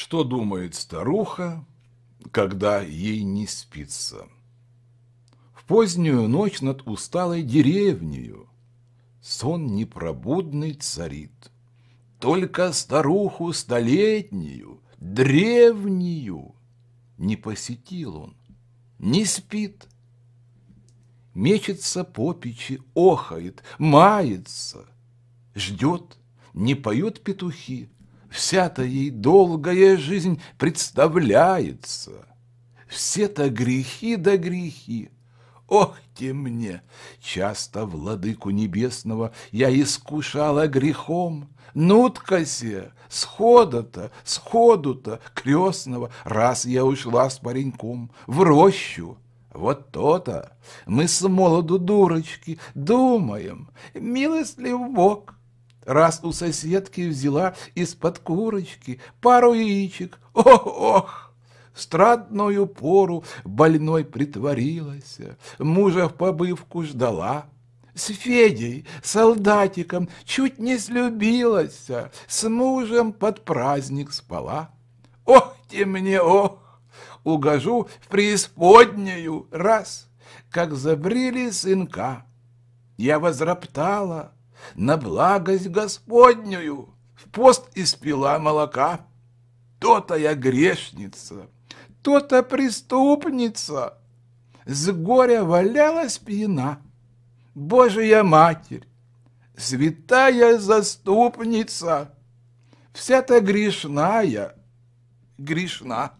Что думает старуха, когда ей не спится? В позднюю ночь над усталой деревнею Сон непробудный царит. Только старуху столетнюю, древнюю, Не посетил он, не спит. Мечется по печи, охает, мается, Ждет, не поют петухи, вся-то ей долгая жизнь представляется. Все-то грехи да грехи. Ох ты мне! Часто владыку небесного я искушала грехом. Нутка се, схода-то, сходу-то, крестного, раз я ушла с пареньком, в рощу. Вот то-то! Мы с молоду дурочки думаем, милость ли в Бог!» раз у соседки взяла из-под курочки пару яичек. Ох-ох! Страдную пору больной притворилась, мужа в побывку ждала. С Федей, солдатиком, чуть не слюбилась, с мужем под праздник спала. Ох ты мне, ох! Угожу в преисподнюю раз, как забрили сынка. Я возроптала, на благость Господнюю, в пост испила молока. То-то я грешница, то-то преступница, с горя валялась пьяна. Божья Матерь, святая заступница, вся-то грешная, грешна.